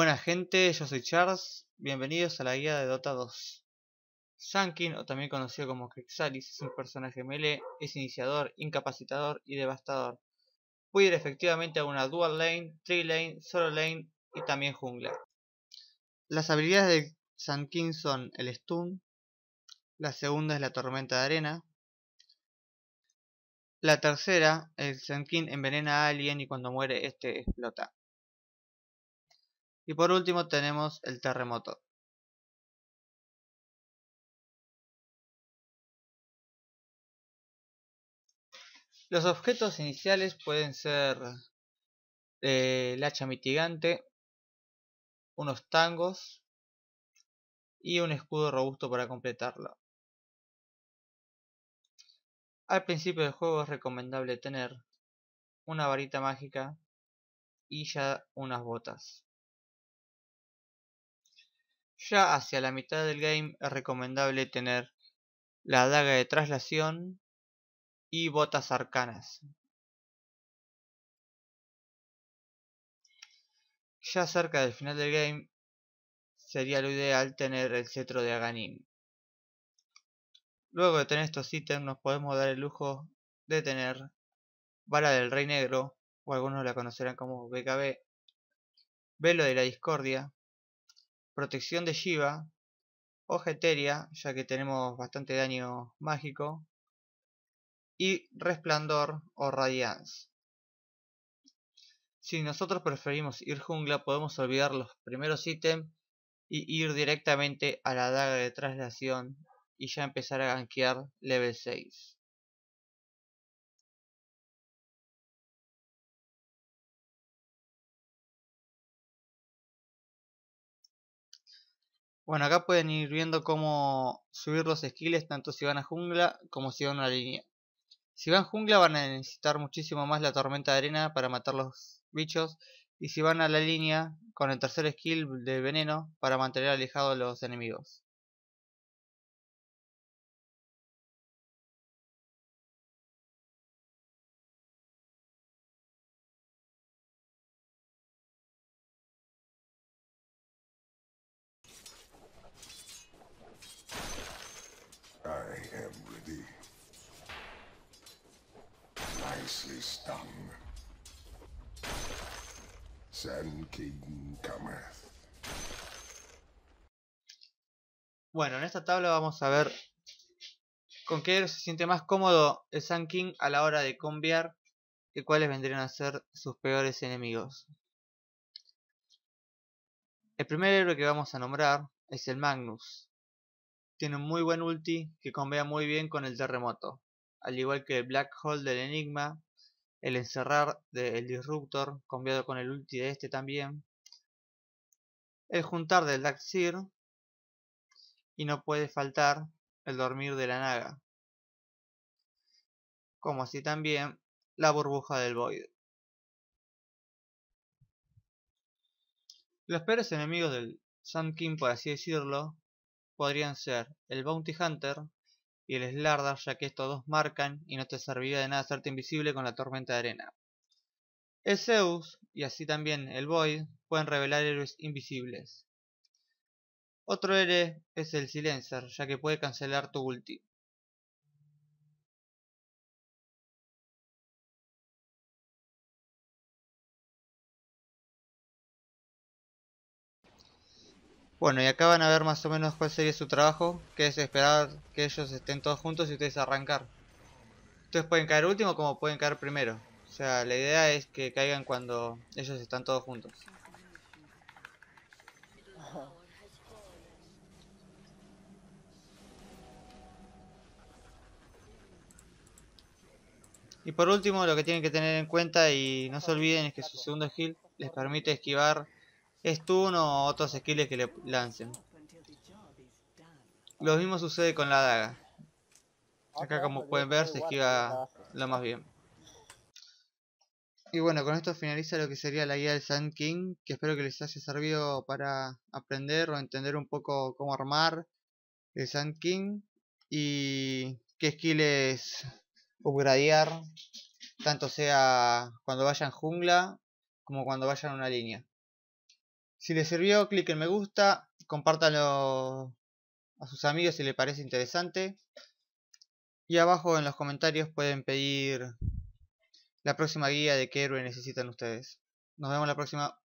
Buena gente, yo soy Charles, bienvenidos a la guía de Dota 2. Sankin, o también conocido como Krixalis, es un personaje melee, es iniciador, incapacitador y devastador. Puede ir efectivamente a una dual lane, tri lane, solo lane y también jungla. Las habilidades de Sankin son el stun, la segunda es la tormenta de arena, la tercera, el Sankin envenena a alguien y cuando muere este explota. Y por último tenemos el terremoto. Los objetos iniciales pueden ser eh, el hacha mitigante, unos tangos y un escudo robusto para completarlo. Al principio del juego es recomendable tener una varita mágica y ya unas botas. Ya hacia la mitad del game es recomendable tener la daga de traslación y botas arcanas. Ya cerca del final del game sería lo ideal tener el cetro de Aganim. Luego de tener estos ítems nos podemos dar el lujo de tener Bala del Rey Negro, o algunos la conocerán como BKB, Velo de la Discordia, protección de Shiva, Ojeteria, ya que tenemos bastante daño mágico, y resplandor o radiance. Si nosotros preferimos ir jungla, podemos olvidar los primeros ítems y ir directamente a la daga de traslación y ya empezar a ganquear level 6. Bueno, acá pueden ir viendo cómo subir los skills tanto si van a jungla como si van a la línea. Si van a jungla van a necesitar muchísimo más la tormenta de arena para matar los bichos. Y si van a la línea con el tercer skill de veneno para mantener alejados a los enemigos. Bueno, en esta tabla vamos a ver con qué héroe se siente más cómodo el Sand King a la hora de combiar y cuáles vendrían a ser sus peores enemigos. El primer héroe que vamos a nombrar es el Magnus. Tiene un muy buen ulti que convea muy bien con el terremoto, al igual que el Black Hole del Enigma el encerrar del disruptor combinado con el ulti de este también, el juntar del Daxir y no puede faltar el dormir de la naga, como así también la burbuja del void. Los peores enemigos del Sun King, por así decirlo, podrían ser el Bounty Hunter, y el Slardar, ya que estos dos marcan y no te serviría de nada hacerte invisible con la tormenta de arena. El Zeus, y así también el Void, pueden revelar héroes invisibles. Otro héroe es el Silencer, ya que puede cancelar tu ulti. Bueno, y acá van a ver más o menos cuál sería su trabajo, que es esperar que ellos estén todos juntos y ustedes arrancar. Ustedes pueden caer último como pueden caer primero. O sea, la idea es que caigan cuando ellos están todos juntos. Y por último, lo que tienen que tener en cuenta y no se olviden es que su segundo heal les permite esquivar stun o otros skills que le lancen. Lo mismo sucede con la daga. Acá ah, como pueden ver se esquiva lo más bien. Y bueno, con esto finaliza lo que sería la guía del Sand King, que espero que les haya servido para aprender o entender un poco cómo armar el Sand King y qué skills upgradear, tanto sea cuando vayan jungla como cuando vayan una línea. Si les sirvió, clic en me gusta, compártanlo a sus amigos si les parece interesante. Y abajo en los comentarios pueden pedir la próxima guía de qué héroe necesitan ustedes. Nos vemos la próxima.